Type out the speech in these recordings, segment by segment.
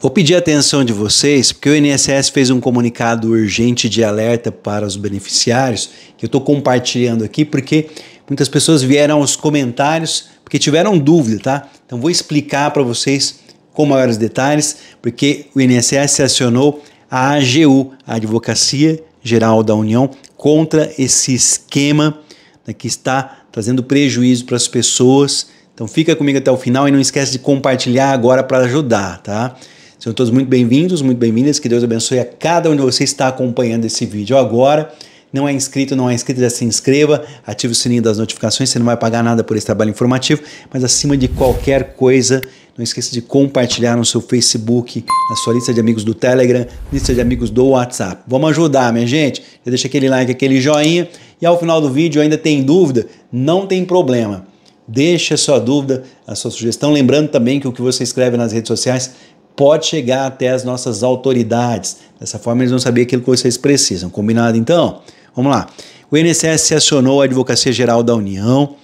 Vou pedir a atenção de vocês, porque o INSS fez um comunicado urgente de alerta para os beneficiários, que eu estou compartilhando aqui, porque muitas pessoas vieram aos comentários, porque tiveram dúvida, tá? Então vou explicar para vocês com maiores detalhes, porque o INSS acionou a AGU, a Advocacia Geral da União, contra esse esquema né, que está trazendo prejuízo para as pessoas. Então fica comigo até o final e não esquece de compartilhar agora para ajudar, tá? Sejam todos muito bem-vindos, muito bem-vindas. Que Deus abençoe a cada um de vocês que está acompanhando esse vídeo agora. Não é inscrito, não é inscrito, já se inscreva, ative o sininho das notificações, você não vai pagar nada por esse trabalho informativo, mas acima de qualquer coisa, não esqueça de compartilhar no seu Facebook, na sua lista de amigos do Telegram, lista de amigos do WhatsApp. Vamos ajudar, minha gente. Já deixa aquele like, aquele joinha. E ao final do vídeo ainda tem dúvida? Não tem problema. Deixa a sua dúvida, a sua sugestão. Lembrando também que o que você escreve nas redes sociais pode chegar até as nossas autoridades. Dessa forma, eles vão saber aquilo que vocês precisam. Combinado então? Vamos lá. O INSS acionou a Advocacia Geral da União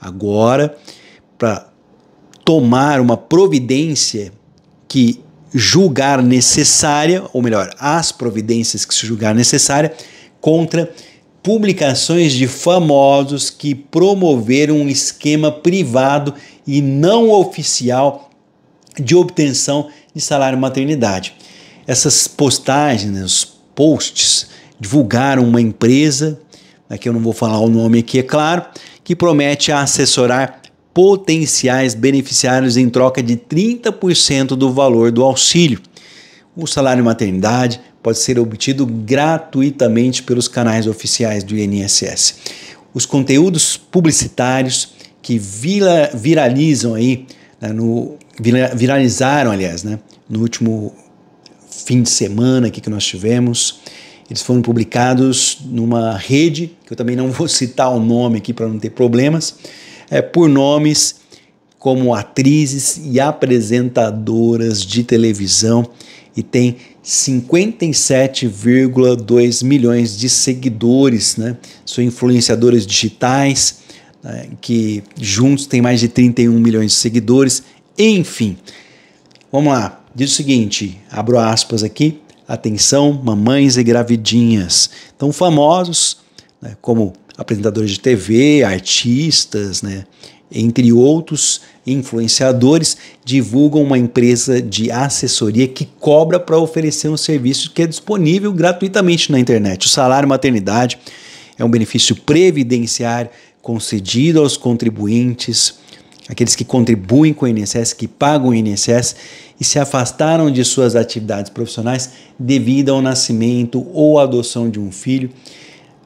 agora para tomar uma providência que julgar necessária, ou melhor, as providências que se julgar necessária contra publicações de famosos que promoveram um esquema privado e não oficial de obtenção de salário maternidade. Essas postagens, né, os posts, divulgaram uma empresa, que eu não vou falar o nome aqui, é claro, que promete assessorar potenciais beneficiários em troca de 30% do valor do auxílio. O salário maternidade pode ser obtido gratuitamente pelos canais oficiais do INSS. Os conteúdos publicitários que viralizam aí né, no, viralizaram, aliás, né, no último fim de semana aqui que nós tivemos. Eles foram publicados numa rede, que eu também não vou citar o nome aqui para não ter problemas, é, por nomes como atrizes e apresentadoras de televisão e tem 57,2 milhões de seguidores, né? São influenciadores digitais, né, que juntos tem mais de 31 milhões de seguidores. Enfim, vamos lá. Diz o seguinte, abro aspas aqui. Atenção, mamães e gravidinhas. tão famosos né, como apresentadores de TV, artistas, né, entre outros influenciadores, divulgam uma empresa de assessoria que cobra para oferecer um serviço que é disponível gratuitamente na internet. O salário maternidade é um benefício previdenciário concedido aos contribuintes, aqueles que contribuem com o INSS, que pagam o INSS e se afastaram de suas atividades profissionais devido ao nascimento ou adoção de um filho,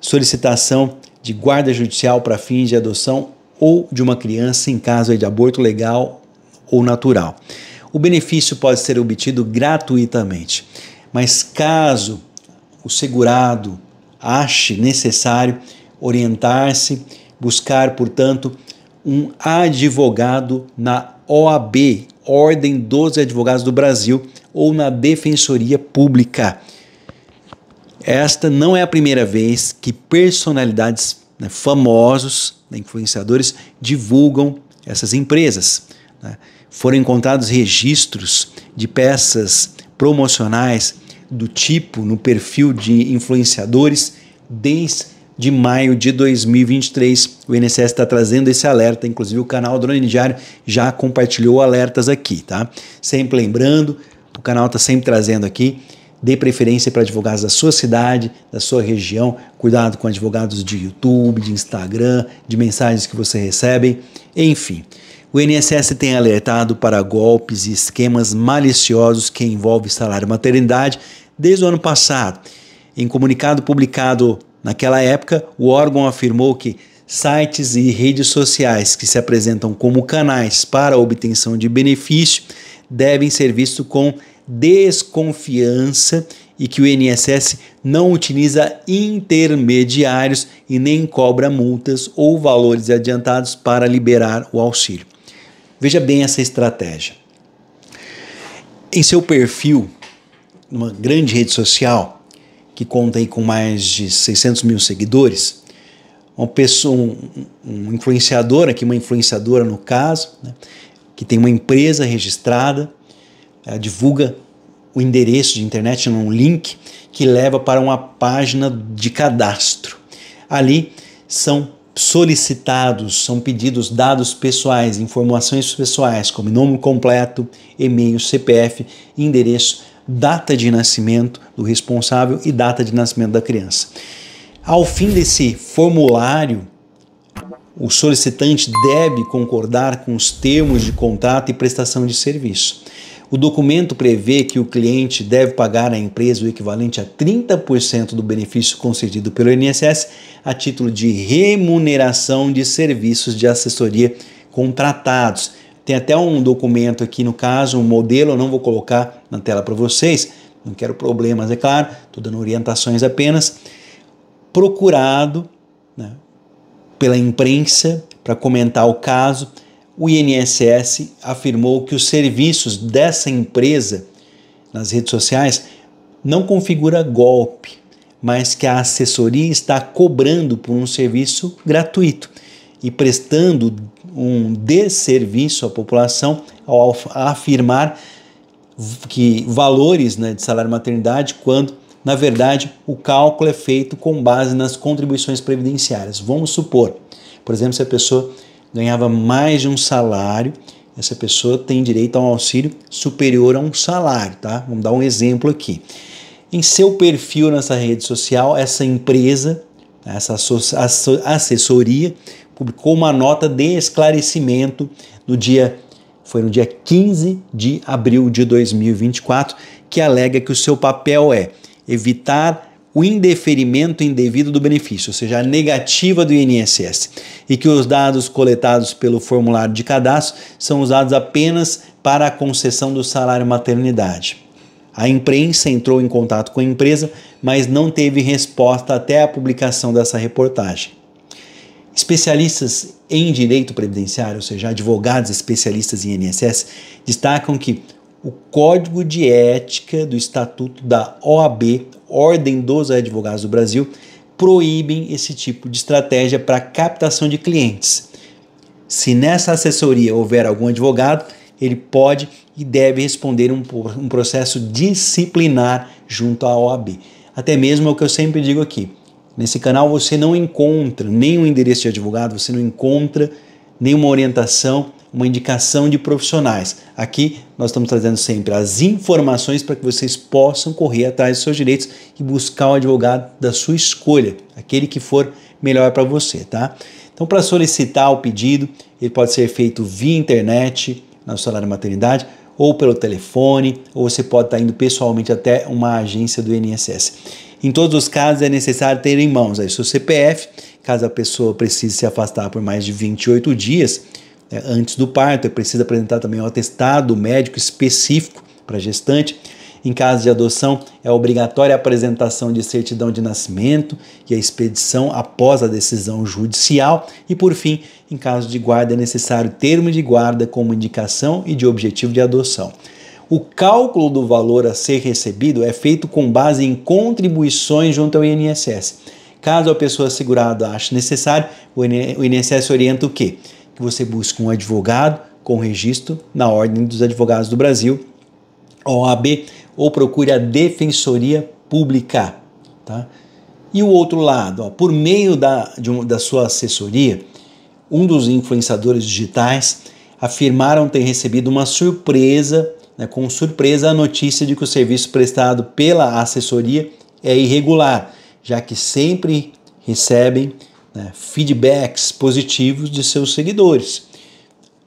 solicitação de guarda judicial para fins de adoção ou de uma criança em caso de aborto legal ou natural. O benefício pode ser obtido gratuitamente, mas caso o segurado ache necessário orientar-se buscar, portanto, um advogado na OAB, Ordem dos Advogados do Brasil, ou na Defensoria Pública. Esta não é a primeira vez que personalidades né, famosos, né, influenciadores, divulgam essas empresas. Né. Foram encontrados registros de peças promocionais do tipo no perfil de influenciadores desde de maio de 2023. O INSS está trazendo esse alerta, inclusive o canal Drone Diário já compartilhou alertas aqui, tá? Sempre lembrando, o canal está sempre trazendo aqui. Dê preferência para advogados da sua cidade, da sua região. Cuidado com advogados de YouTube, de Instagram, de mensagens que você recebe. Enfim, o INSS tem alertado para golpes e esquemas maliciosos que envolvem salário e maternidade desde o ano passado. Em comunicado publicado Naquela época, o órgão afirmou que sites e redes sociais que se apresentam como canais para a obtenção de benefício devem ser vistos com desconfiança e que o INSS não utiliza intermediários e nem cobra multas ou valores adiantados para liberar o auxílio. Veja bem essa estratégia. Em seu perfil, numa grande rede social, que conta aí com mais de 600 mil seguidores, uma pessoa, um, um influenciador, aqui uma influenciadora no caso, né, que tem uma empresa registrada, divulga o endereço de internet num link que leva para uma página de cadastro. Ali são solicitados, são pedidos dados pessoais, informações pessoais, como nome completo, e-mail, CPF, endereço data de nascimento do responsável e data de nascimento da criança. Ao fim desse formulário, o solicitante deve concordar com os termos de contrato e prestação de serviço. O documento prevê que o cliente deve pagar à empresa o equivalente a 30% do benefício concedido pelo INSS a título de remuneração de serviços de assessoria contratados tem até um documento aqui, no caso, um modelo, eu não vou colocar na tela para vocês, não quero problemas, é claro, estou dando orientações apenas. Procurado né, pela imprensa para comentar o caso, o INSS afirmou que os serviços dessa empresa nas redes sociais não configura golpe, mas que a assessoria está cobrando por um serviço gratuito e prestando um desserviço à população ao afirmar que valores né, de salário maternidade quando na verdade o cálculo é feito com base nas contribuições previdenciárias. Vamos supor, por exemplo, se a pessoa ganhava mais de um salário, essa pessoa tem direito a um auxílio superior a um salário, tá? Vamos dar um exemplo aqui. Em seu perfil nessa rede social, essa empresa, essa assessoria publicou uma nota de esclarecimento no dia foi no dia 15 de abril de 2024 que alega que o seu papel é evitar o indeferimento indevido do benefício, ou seja, a negativa do INSS, e que os dados coletados pelo formulário de cadastro são usados apenas para a concessão do salário maternidade. A imprensa entrou em contato com a empresa, mas não teve resposta até a publicação dessa reportagem. Especialistas em direito previdenciário, ou seja, advogados especialistas em INSS, destacam que o Código de Ética do Estatuto da OAB, Ordem dos Advogados do Brasil, proíbem esse tipo de estratégia para captação de clientes. Se nessa assessoria houver algum advogado, ele pode e deve responder um, um processo disciplinar junto à OAB. Até mesmo é o que eu sempre digo aqui: Nesse canal você não encontra nenhum endereço de advogado, você não encontra nenhuma orientação, uma indicação de profissionais. Aqui nós estamos trazendo sempre as informações para que vocês possam correr atrás dos seus direitos e buscar o advogado da sua escolha, aquele que for melhor para você, tá? Então, para solicitar o pedido, ele pode ser feito via internet, na sua área de maternidade, ou pelo telefone, ou você pode estar indo pessoalmente até uma agência do INSS. Em todos os casos é necessário ter em mãos aí seu CPF, caso a pessoa precise se afastar por mais de 28 dias né, antes do parto, é preciso apresentar também um atestado médico específico para gestante. Em caso de adoção, é obrigatória a apresentação de certidão de nascimento e a expedição após a decisão judicial. E, por fim, em caso de guarda, é necessário termo de guarda como indicação e de objetivo de adoção. O cálculo do valor a ser recebido é feito com base em contribuições junto ao INSS. Caso a pessoa segurada ache necessário, o INSS orienta o quê? Que você busque um advogado com registro na Ordem dos Advogados do Brasil, OAB, ou procure a Defensoria Pública. Tá? E o outro lado, ó, por meio da, da sua assessoria, um dos influenciadores digitais afirmaram ter recebido uma surpresa né, com surpresa a notícia de que o serviço prestado pela assessoria é irregular, já que sempre recebem né, feedbacks positivos de seus seguidores.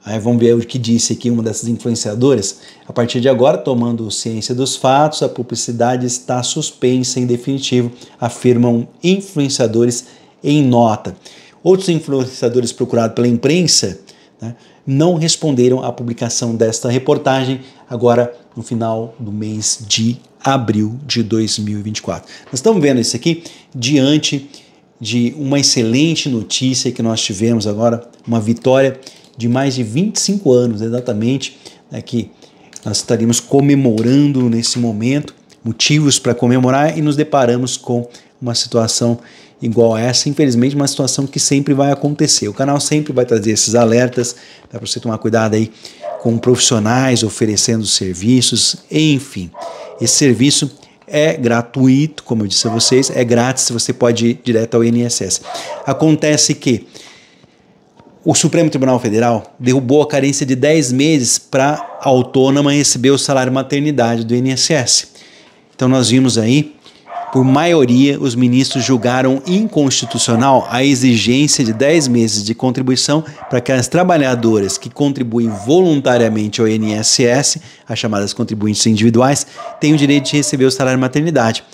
Aí vamos ver o que disse aqui uma dessas influenciadoras. A partir de agora, tomando ciência dos fatos, a publicidade está suspensa em definitivo, afirmam influenciadores em nota. Outros influenciadores procurados pela imprensa né, não responderam à publicação desta reportagem, agora no final do mês de abril de 2024. Nós estamos vendo isso aqui diante de uma excelente notícia que nós tivemos agora, uma vitória de mais de 25 anos exatamente, né, que nós estaríamos comemorando nesse momento, motivos para comemorar, e nos deparamos com uma situação igual a essa, infelizmente, uma situação que sempre vai acontecer. O canal sempre vai trazer esses alertas para você tomar cuidado aí com profissionais oferecendo serviços, enfim. Esse serviço é gratuito, como eu disse a vocês, é grátis, você pode ir direto ao INSS. Acontece que o Supremo Tribunal Federal derrubou a carência de 10 meses para a autônoma receber o salário maternidade do INSS. Então nós vimos aí por maioria, os ministros julgaram inconstitucional a exigência de 10 meses de contribuição para que as trabalhadoras que contribuem voluntariamente ao INSS, as chamadas contribuintes individuais, tenham o direito de receber o salário maternidade.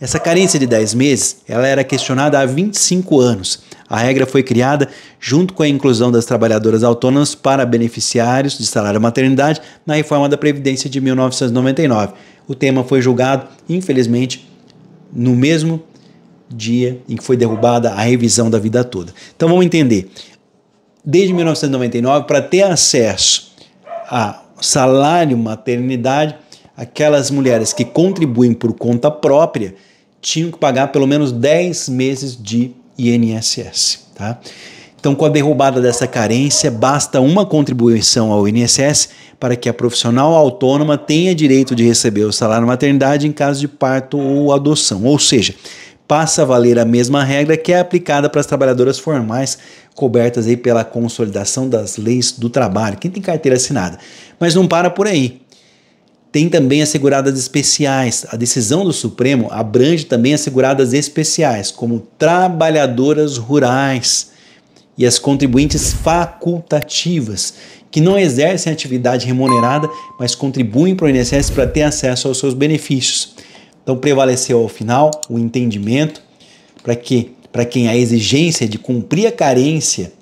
Essa carência de 10 meses, ela era questionada há 25 anos. A regra foi criada junto com a inclusão das trabalhadoras autônomas para beneficiários de salário maternidade na reforma da Previdência de 1999. O tema foi julgado, infelizmente, no mesmo dia em que foi derrubada a revisão da vida toda. Então vamos entender. Desde 1999, para ter acesso a salário maternidade, aquelas mulheres que contribuem por conta própria tinham que pagar pelo menos 10 meses de INSS. Tá? Então, com a derrubada dessa carência, basta uma contribuição ao INSS para que a profissional autônoma tenha direito de receber o salário maternidade em caso de parto ou adoção. Ou seja, passa a valer a mesma regra que é aplicada para as trabalhadoras formais cobertas aí pela consolidação das leis do trabalho, quem tem carteira assinada. Mas não para por aí. Tem também asseguradas especiais. A decisão do Supremo abrange também asseguradas especiais, como trabalhadoras rurais e as contribuintes facultativas que não exercem atividade remunerada, mas contribuem para o INSS para ter acesso aos seus benefícios. Então prevaleceu ao final o entendimento para que para quem a exigência de cumprir a carência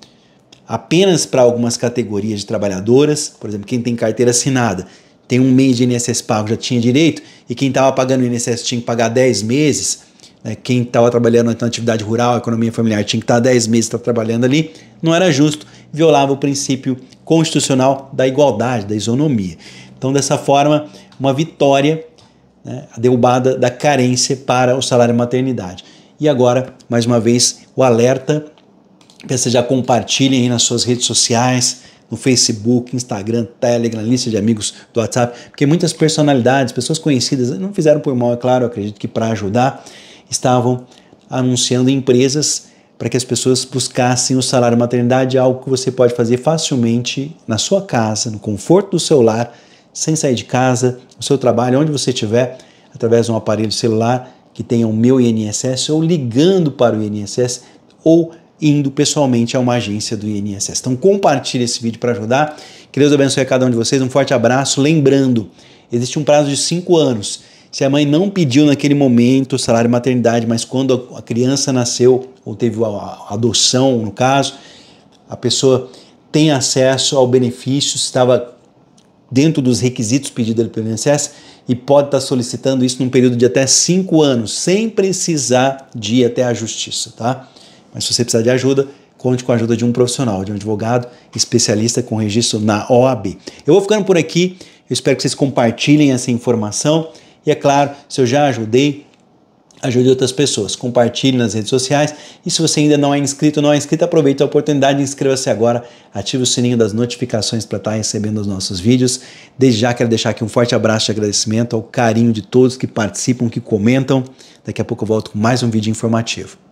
apenas para algumas categorias de trabalhadoras, por exemplo, quem tem carteira assinada, tem um mês de INSS pago já tinha direito, e quem estava pagando o INSS tinha que pagar 10 meses, né, quem estava trabalhando na então, atividade rural, economia familiar, tinha que estar 10 meses tá trabalhando ali, não era justo, violava o princípio constitucional da igualdade, da isonomia. Então, dessa forma, uma vitória, né, a derrubada da carência para o salário maternidade. E agora, mais uma vez, o alerta. Peça já compartilhem aí nas suas redes sociais, no Facebook, Instagram, Telegram, lista de amigos do WhatsApp, porque muitas personalidades, pessoas conhecidas, não fizeram por mal, é claro, acredito que para ajudar, estavam anunciando empresas para que as pessoas buscassem o salário maternidade, algo que você pode fazer facilmente na sua casa, no conforto do seu lar, sem sair de casa, no seu trabalho, onde você estiver, através de um aparelho celular que tenha o meu INSS ou ligando para o INSS ou indo pessoalmente a uma agência do INSS. Então compartilhe esse vídeo para ajudar. Que Deus abençoe a cada um de vocês. Um forte abraço. Lembrando, existe um prazo de 5 anos se a mãe não pediu naquele momento o salário maternidade, mas quando a criança nasceu ou teve a adoção, no caso, a pessoa tem acesso ao benefício, estava dentro dos requisitos pedidos pelo INSS e pode estar solicitando isso num período de até cinco anos, sem precisar de ir até a justiça, tá? Mas se você precisar de ajuda, conte com a ajuda de um profissional, de um advogado especialista com registro na OAB. Eu vou ficando por aqui, eu espero que vocês compartilhem essa informação. E é claro, se eu já ajudei, ajude outras pessoas. Compartilhe nas redes sociais. E se você ainda não é inscrito não é inscrito, aproveite a oportunidade e inscreva-se agora. Ative o sininho das notificações para estar tá recebendo os nossos vídeos. Desde já quero deixar aqui um forte abraço de agradecimento ao carinho de todos que participam, que comentam. Daqui a pouco eu volto com mais um vídeo informativo.